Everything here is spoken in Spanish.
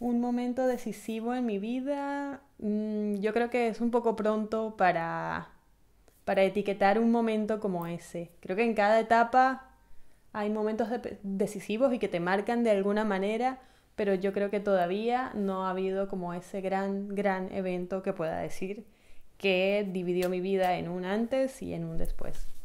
Un momento decisivo en mi vida, mm, yo creo que es un poco pronto para, para etiquetar un momento como ese. Creo que en cada etapa hay momentos decisivos y que te marcan de alguna manera, pero yo creo que todavía no ha habido como ese gran, gran evento que pueda decir que dividió mi vida en un antes y en un después.